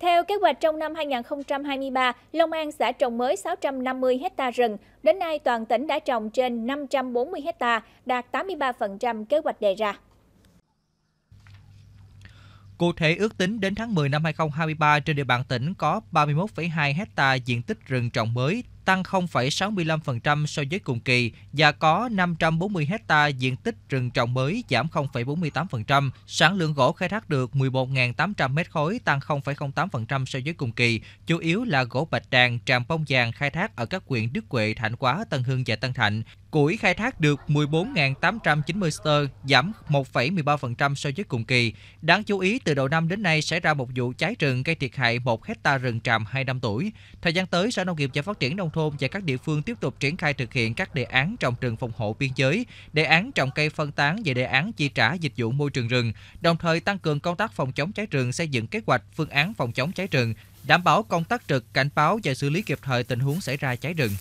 Theo kế hoạch trong năm 2023, Long An sẽ trồng mới 650 ha rừng. Đến nay, toàn tỉnh đã trồng trên 540 ha, đạt 83% kế hoạch đề ra. Cụ thể ước tính đến tháng 10 năm 2023 trên địa bàn tỉnh có 31,2 ha diện tích rừng trồng mới, tăng 0,65% so với cùng kỳ và có 540 ha diện tích rừng trồng mới giảm 0,48%, sản lượng gỗ khai thác được 11.800 m khối tăng 0,08% so với cùng kỳ, chủ yếu là gỗ bạch đàn, tràm bông vàng khai thác ở các huyện Đức Huệ, Thạnh Quá, Tân Hưng và Tân Thạnh. Củi khai thác được 14.890 ster, giảm 1,13% so với cùng kỳ. Đáng chú ý, từ đầu năm đến nay xảy ra một vụ cháy rừng gây thiệt hại 1 hecta rừng tràm 2 năm tuổi. Thời gian tới, Sở Nông nghiệp và Phát triển Nông thôn và các địa phương tiếp tục triển khai thực hiện các đề án trồng rừng phòng hộ biên giới, đề án trồng cây phân tán và đề án chi trả dịch vụ môi trường rừng, đồng thời tăng cường công tác phòng chống cháy rừng, xây dựng kế hoạch, phương án phòng chống cháy rừng, đảm bảo công tác trực cảnh báo và xử lý kịp thời tình huống xảy ra cháy rừng.